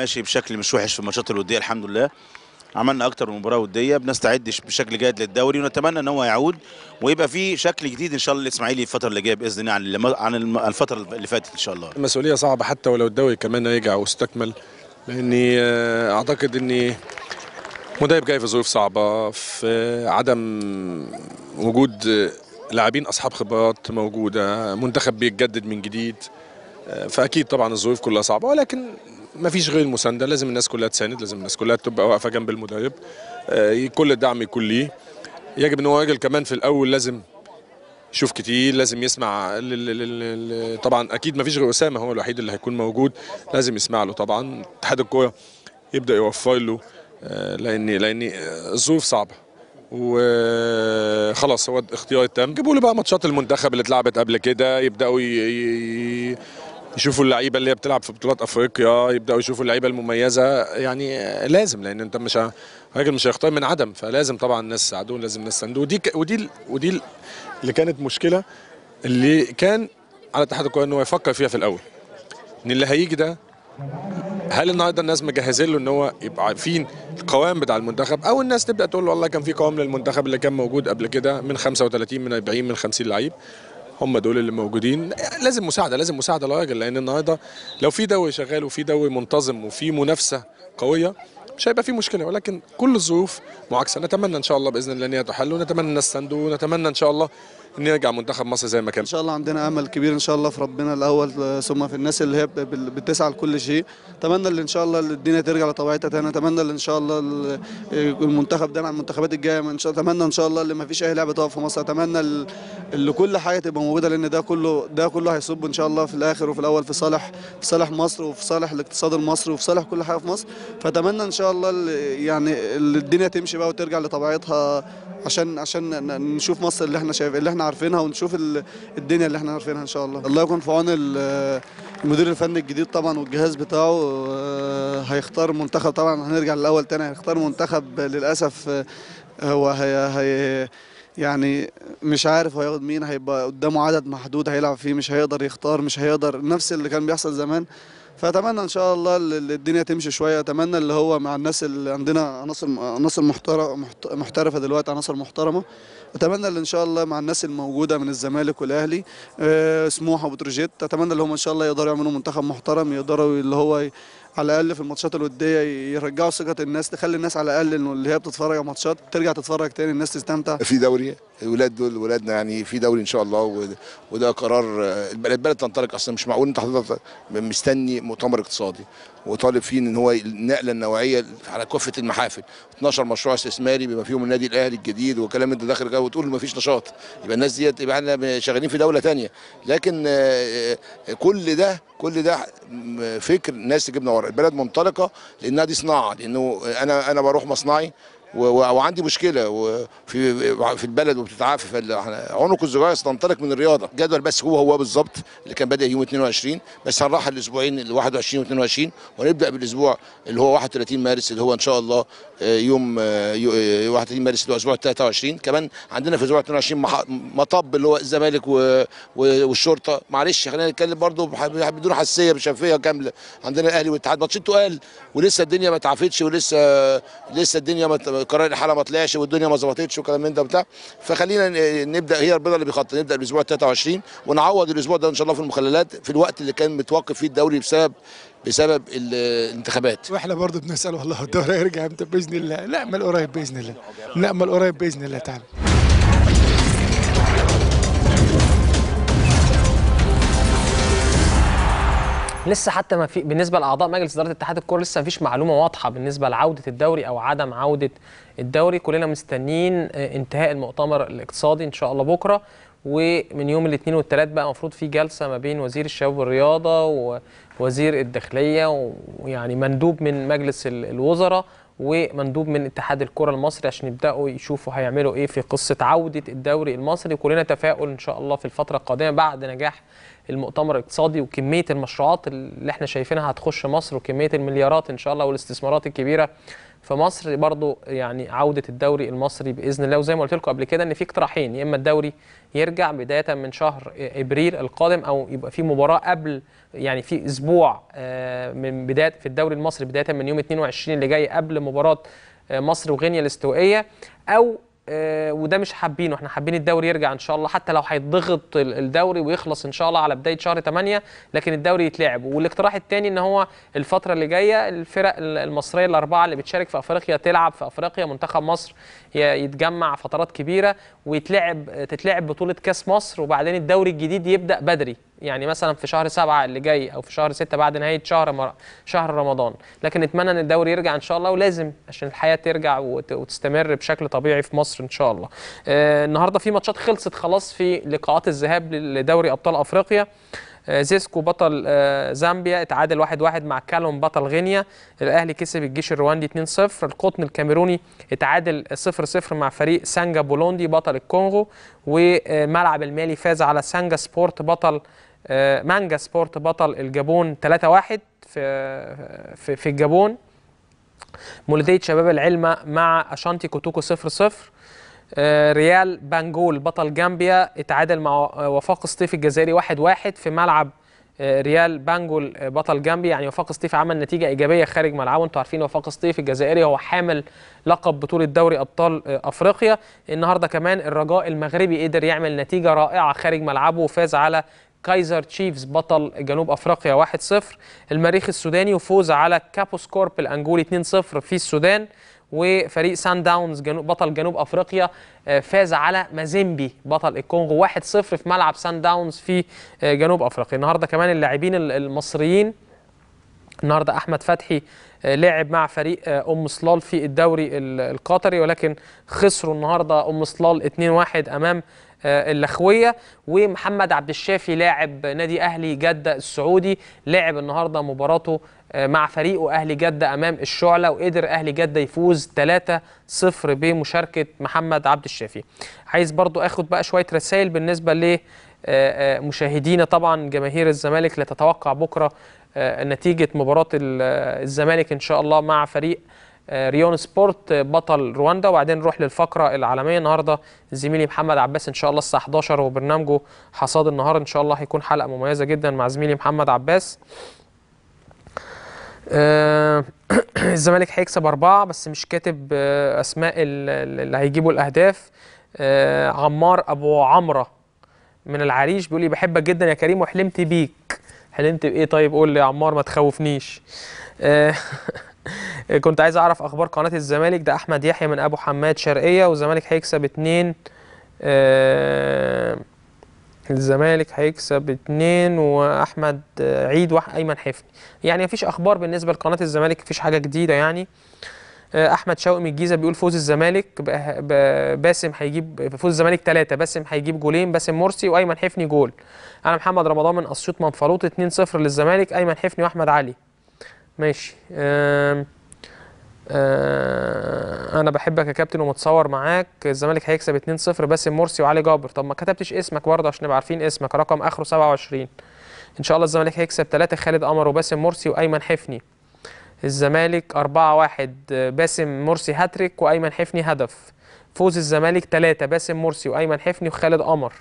ماشي بشكل مش وحش في الماتشات الوديه الحمد لله عملنا اكتر من مباراه وديه بنستعد بشكل جيد للدوري ونتمنى ان هو يعود ويبقى في شكل جديد ان شاء الله للاسماعيلي الفتره اللي جايه باذن الله عن عن الفتره اللي فاتت ان شاء الله المسؤوليه صعبه حتى ولو الدوري كمان رجع واستكمل لاني آه، اعتقد اني مدرب جاي في ظروف صعبه في عدم وجود لاعبين اصحاب خبرات موجوده منتخب بيتجدد من جديد فاكيد طبعا الظروف كلها صعبه ولكن ما فيش غير المسانده لازم الناس كلها تساند لازم الناس كلها تبقى واقفه جنب المدرب آه، كل الدعم يكون ليه يجب ان هو راجل كمان في الاول لازم يشوف كتير لازم يسمع طبعا اكيد ما فيش غير اسامه هو الوحيد اللي هيكون موجود لازم يسمع له طبعا اتحاد الكوره يبدا يوفر له آه، لاني لاني الظروف صعبه وخلاص هو اختياري التام جيبوا لي بقى ماتشات المنتخب اللي اتلعبت قبل كده يبداوا ي... يشوفوا اللعيبه اللي هي بتلعب في بطولات افريقيا يبداوا يشوفوا اللعيبه المميزه يعني لازم لان انت مش راجل مش هيختار من عدم فلازم طبعا الناس تساعده لازم الناس تساندوه ودي ك... ودي ودي اللي كانت مشكله اللي كان على اتحاد الكوره انه يفكر فيها في الاول ان اللي هيجي ده هل النهارده الناس مجهزين له ان هو يبقى عارفين القوام بتاع المنتخب او الناس تبدا تقول له والله كان في قوام للمنتخب اللي كان موجود قبل كده من 35 من 40 من 50 لعيب هم دول اللي موجودين لازم مساعده لازم مساعده للراجل لان النهارده لو في دوري شغال وفي دوري منتظم وفي منافسه قويه مش هيبقى في مشكله ولكن كل الظروف معاكسه نتمنى ان شاء الله باذن الله ان هي تحل ونتمنى نستند ونتمنى ان شاء الله ان يرجع منتخب مصر زي ما كان ان شاء الله عندنا امل كبير ان شاء الله في ربنا الاول ثم في الناس اللي هي بتسعى لكل شيء اتمنى ان شاء الله الدنيا ترجع لطبيعتها تاني اتمنى ان شاء الله المنتخب ده مع المنتخبات الجايه ان شاء اتمنى ان شاء الله اللي ما فيش اي لعبه تقف في مصر اتمنى اللي كل حاجه تبقى موجوده لان ده كله ده كله هيصب ان شاء الله في الاخر وفي الاول في صالح في صالح مصر وفي صالح الاقتصاد المصري وفي صالح كل حاجه في مصر فاتمنى ان شاء شاء الله يعني الدنيا تمشي بقى وترجع لطبيعتها عشان عشان نشوف مصر اللي احنا شايف اللي احنا عارفينها ونشوف الدنيا اللي احنا عارفينها ان شاء الله الله يكون في عون المدير الفني الجديد طبعا والجهاز بتاعه آه، هيختار منتخب طبعا هنرجع للاول تاني هيختار منتخب للاسف آه، هو هي هي يعني مش عارف هو هياخد مين هيبقى قدامه عدد محدود هيلعب فيه مش هيقدر يختار مش هيقدر نفس اللي كان بيحصل زمان فاتمنى ان شاء الله الدنيا تمشي شويه اتمنى اللي هو مع الناس اللي عندنا عناصر عناصر محترمه محترفه دلوقتي عناصر محترمه اتمنى اللي ان شاء الله مع الناس الموجوده من الزمالك والاهلي آه، سموحه وبتروجيت اتمنى اللي هم ان شاء الله يقدروا يعملوا منتخب محترم يقدروا اللي هو على الاقل في الماتشات الوديه يرجعوا ثقه الناس تخلي الناس على الاقل اللي هي بتتفرج على ماتشات ترجع تتفرج تاني الناس تستمتع في دوري الولاد دول ولادنا يعني في دوري ان شاء الله وده قرار البلد تنطلق اصلا مش معقول انت حضرتك مستني مؤتمر اقتصادي وطالب فيه ان هو النقله النوعيه على كافه المحافل 12 مشروع استثماري بما فيهم النادي الاهلي الجديد وكلام انت داخل جوه وتقول ما فيش نشاط يبقى الناس ديت يبقى احنا شغالين في دوله ثانيه لكن آه، آه، كل ده كل ده فكر ناس تجيبنا ورا البلد منطلقه لانها دي صناعه لانه انا انا بروح مصنعي وعندي مشكله في في البلد وبتتعافى عنق الزجاجه ستنطلق من الرياضه جدول بس هو هو بالظبط اللي كان بدا يوم 22 بس هنرحل الاسبوعين ال 21 و 22 وهنبدا بالاسبوع اللي هو 31 مارس اللي هو ان شاء الله آه، يوم 31 آه، آه، مارس اللي هو اسبوع 23 كمان عندنا في اسبوع 22 مطب اللي هو الزمالك والشرطه معلش خلينا نتكلم برضه بدون حساسيه بشفافيه كامله عندنا الاهلي والاتحاد ماتشين تقال ولسه الدنيا ما اتعافتش ولسه لسه الدنيا ما قرار الحاله ما طلعش والدنيا ما ظبطتش وكلام من ده بتاع فخلينا نبدا هي ربنا اللي بيخطط نبدا الاسبوع 23 ونعوض الاسبوع ده ان شاء الله في المخللات في الوقت اللي كان متوقف فيه الدوري بسبب بسبب الانتخابات واحنا برضه بنسال والله الدوري هيرجع امتى باذن الله نامل قريب باذن الله نامل قريب باذن الله تعالى لسه حتى ما في بالنسبه لاعضاء مجلس اداره اتحاد الكوره لسه ما فيش معلومه واضحه بالنسبه لعوده الدوري او عدم عوده الدوري كلنا مستنيين آه، انتهاء المؤتمر الاقتصادي ان شاء الله بكره ومن يوم الاثنين والثلاث بقى المفروض في جلسه ما بين وزير الشباب والرياضه ووزير الداخليه ويعني مندوب من مجلس الوزراء ومندوب من اتحاد الكره المصري عشان يبداوا يشوفوا هيعملوا ايه في قصه عوده الدوري المصري وكلنا تفاؤل ان شاء الله في الفتره القادمه بعد نجاح المؤتمر الاقتصادي وكميه المشروعات اللي احنا شايفينها هتخش مصر وكميه المليارات ان شاء الله والاستثمارات الكبيره في مصر برضو يعني عوده الدوري المصري باذن الله وزي ما قلت لكم قبل كده ان في اقتراحين يا اما الدوري يرجع بدايه من شهر ابريل القادم او يبقى في مباراه قبل يعني في اسبوع آه، من بدايه في الدوري المصري بدايه من يوم 22 اللي جاي قبل مباراه آه، مصر وغينيا الاستوائيه او آه، وده مش حابينه احنا حابين الدوري يرجع ان شاء الله حتى لو هيتضغط الدوري ويخلص ان شاء الله على بدايه شهر 8 لكن الدوري يتلعب والاقتراح الثاني ان هو الفتره اللي جايه الفرق المصريه الاربعه اللي بتشارك في افريقيا تلعب في افريقيا منتخب مصر يتجمع فترات كبيره ويتلعب تتلعب بطوله كاس مصر وبعدين الدوري الجديد يبدا بدري يعني مثلا في شهر سبعة اللي جاي او في شهر ستة بعد نهايه شهر مر... شهر رمضان لكن نتمنى ان الدوري يرجع ان شاء الله ولازم عشان الحياه ترجع وت... وتستمر بشكل طبيعي في مصر ان شاء الله آه النهارده في ماتشات خلصت خلاص في لقاءات الذهاب لدوري ابطال افريقيا آه، زيسكو بطل آه، زامبيا اتعادل 1-1 مع كالوم بطل غينيا الاهلي كسب الجيش الرواندي 2-0 القطن الكاميروني اتعادل 0-0 مع فريق سانجا بولوندي بطل الكونغو وملعب المالي فاز على سانجا سبورت بطل آه، مانجا سبورت بطل الجابون 3-1 في في, في الجابون مولودية شباب العلمة مع أشانتي كوتوكو 0-0 آه، ريال بانجول بطل جامبيا اتعادل مع وفاق سطيف الجزائري 1-1 في ملعب آه، ريال بانجول بطل جامبي يعني وفاق سطيف عمل نتيجه ايجابيه خارج ملعبه انتوا عارفين وفاق سطيف الجزائري هو حامل لقب بطوله دوري ابطال افريقيا النهارده كمان الرجاء المغربي قدر يعمل نتيجه رائعه خارج ملعبه وفاز على كايزر تشيفز بطل جنوب افريقيا 1-0 المريخ السوداني وفوز على كابوس كورب الانجولي 2-0 في السودان وفريق سان داونز جنوب بطل جنوب افريقيا آه، فاز على مازيمبي بطل الكونغو 1-0 في ملعب سان داونز في آه، جنوب افريقيا النهارده كمان اللاعبين المصريين النهارده احمد فتحي آه، لعب مع فريق ام صلال في الدوري القطري ولكن خسروا النهارده ام صلال 2-1 امام آه، الاخويه ومحمد عبد الشافي لاعب نادي اهلي جده السعودي لعب النهارده مباراته آه، مع فريقه اهلي جده امام الشعله وقدر اهلي جده يفوز 3-0 بمشاركه محمد عبد الشافي عايز برضو اخد بقى شويه رسائل بالنسبه ل آه، مشاهدينا طبعا جماهير الزمالك لا تتوقع بكره نتيجه مباراه الزمالك ان شاء الله مع فريق آه، ريون سبورت آه، بطل رواندا وبعدين نروح للفقره العالميه النهارده زميلي محمد عباس ان شاء الله الساعه 11 وبرنامجه حصاد النهار ان شاء الله هيكون حلقه مميزه جدا مع زميلي محمد عباس آه، الزمالك هيكسب أربعة بس مش كاتب أسماء اللي هيجيبوا الأهداف عمار أبو عمرة من العريش بيقول لي بحبك جدا يا كريم وحلمت بيك حلمت بإيه طيب قول لي يا عمار ما تخوفنيش آه، كنت عايز اعرف اخبار قناه الزمالك ده احمد يحيى من ابو حماد شرقيه والزمالك هيكسب اتنين آه الزمالك هيكسب اتنين واحمد عيد وايمن حفني يعني مفيش اخبار بالنسبه لقناه الزمالك مفيش حاجه جديده يعني آه، احمد شوقي من الجيزه بيقول فوز الزمالك باسم هيجيب فوز الزمالك ثلاثه باسم هيجيب جولين باسم مرسي وايمن حفني جول انا محمد رمضان من اسيوط منفلوط 2-0 للزمالك ايمن حفني واحمد علي ماشي آم آه انا بحبك يا كابتن ومتصور معاك الزمالك هيكسب 2-0 باسم مرسي وعلي جابر طب ما كتبتش اسمك برضه عشان نبقى عارفين اسمك رقم اخره 27 ان شاء الله الزمالك هيكسب 3 خالد قمر وباسم مرسي وايمن حفني الزمالك 4-1 باسم مرسي هاتريك وايمن حفني هدف فوز الزمالك 3 باسم مرسي وايمن حفني وخالد قمر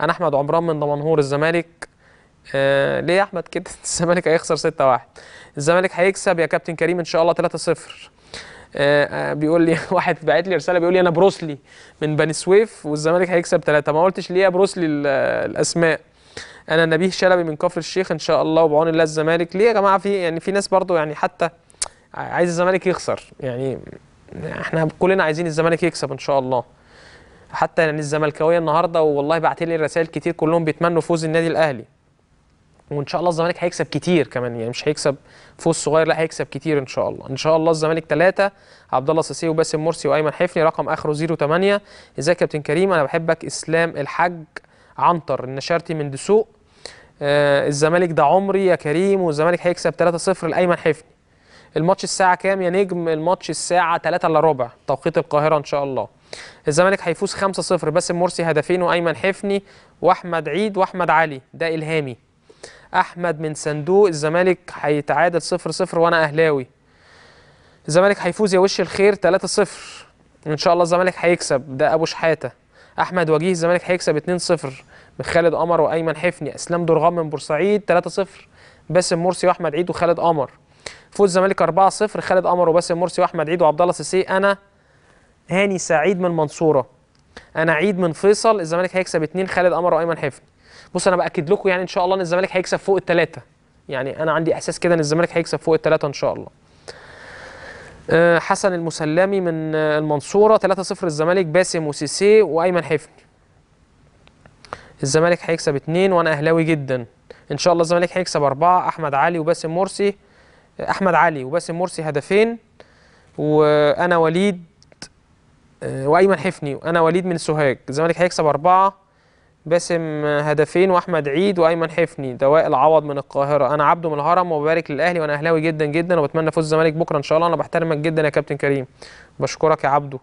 انا احمد عمران من دمنهور الزمالك آه ليه يا احمد كده الزمالك هيخسر 6 1 الزمالك هيكسب يا كابتن كريم ان شاء الله 3 0 آه،, آه بيقول لي واحد باعت لي رساله بيقول لي انا بروسلي من بني سويف والزمالك هيكسب 3 ما قلتش ليه يا بروسلي الاسماء انا نبيه شلبي من كفر الشيخ ان شاء الله وبعون الله الزمالك ليه يا جماعه في يعني في ناس برضو يعني حتى عايز الزمالك يخسر يعني احنا كلنا عايزين الزمالك يكسب ان شاء الله حتى يعني الزملكاويه النهارده والله بعت لي رسائل كتير كلهم بيتمنوا فوز النادي الاهلي وان شاء الله الزمالك هيكسب كتير كمان يعني مش هيكسب فوز صغير لا هيكسب كتير ان شاء الله ان شاء الله الزمالك ثلاثه عبد الله ساسيه وباسم مرسي وايمن حفني رقم اخره 08 ازيك يا كابتن كريم انا بحبك اسلام الحاج عنتر النشارتي من دسوق آه الزمالك ده عمري يا كريم والزمالك هيكسب 3-0 لايمن حفني الماتش الساعه كام يا نجم الماتش الساعه 3 الا ربع توقيت القاهره ان شاء الله الزمالك هيفوز 5-0 باسم مرسي هدفين وايمن حفني واحمد عيد واحمد علي ده الهامي احمد من صندوق الزمالك هيتعادل 0-0 وانا اهلاوي الزمالك هيفوز يا وش الخير 3-0 ان شاء الله الزمالك هيكسب ده ابو شحاته احمد وجيه الزمالك هيكسب 2-0 من خالد قمر وايمن حفني اسلام درغام من بورسعيد 3-0 باسم مرسي واحمد عيد وخالد قمر فوز الزمالك 4-0 خالد قمر وباسم مرسي واحمد عيد وعبد الله سيسي انا هاني سعيد من المنصوره انا عيد من فيصل الزمالك هيكسب 2 خالد قمر وايمن حفني بص انا باكد لكم يعني ان شاء الله ان الزمالك هيكسب فوق الثلاثه يعني انا عندي احساس كده ان الزمالك هيكسب فوق الثلاثه ان شاء الله آه، حسن المسلمي من آه، المنصوره 3-0 الزمالك باسم وسيسي وايمن حفني الزمالك هيكسب 2 وانا اهلاوي جدا ان شاء الله الزمالك هيكسب 4 احمد علي وباسم مرسي آه، احمد علي وباسم مرسي هدفين وانا وليد وايمن حفني وانا وليد من سوهاج الزمالك هيكسب 4 باسم هدفين واحمد عيد وايمن حفني دواء العوض من القاهره انا عبده من الهرم وببارك للاهلي وانا اهلاوي جدا جدا وبتمنى فوز الزمالك بكره ان شاء الله انا بحترمك جدا يا كابتن كريم بشكرك يا عبده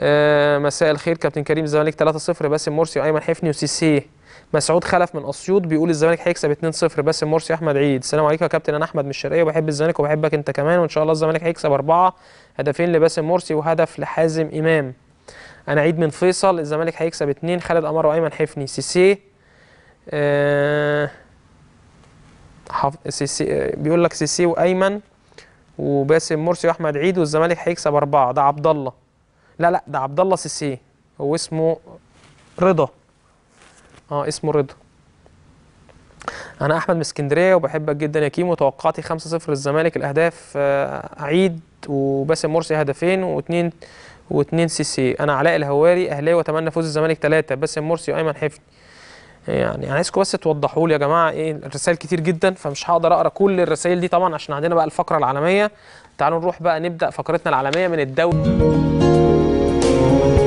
آه مساء الخير كابتن كريم الزمالك 3-0 باسم مرسي وايمن حفني وسيسيه مسعود خلف من اسيوط بيقول الزمالك هيكسب 2-0 باسم مرسي احمد عيد السلام عليكم يا كابتن انا احمد من الشرقيه وبحب الزمالك وبحبك انت كمان وان شاء الله الزمالك هيكسب اربعه هدفين لباسم مرسي وهدف لحازم امام انا عيد من فيصل الزمالك هيكسب اتنين خالد قمر وايمن حفني سيسي آه حف... سيسي آه، بيقول لك سيسي وايمن وباسم مرسي واحمد عيد والزمالك هيكسب اربعه ده عبد الله لا لا ده عبد الله سيسي هو اسمه رضا اه اسمه رضا انا احمد من اسكندريه وبحبك جدا يا كيمو توقعاتي 5-0 للزمالك الاهداف آه عيد وباسم مرسي هدفين واثنين و2 سي سي انا علاء الهواري اهلاوي واتمنى فوز الزمالك 3 باسم مرسي وايمن حفني يعني انا عايزكم بس توضحوا لي يا جماعه ايه الرسائل كتير جدا فمش هقدر اقرا كل الرسائل دي طبعا عشان عندنا بقى الفقره العالميه تعالوا نروح بقى نبدا فقرتنا العالميه من الدوري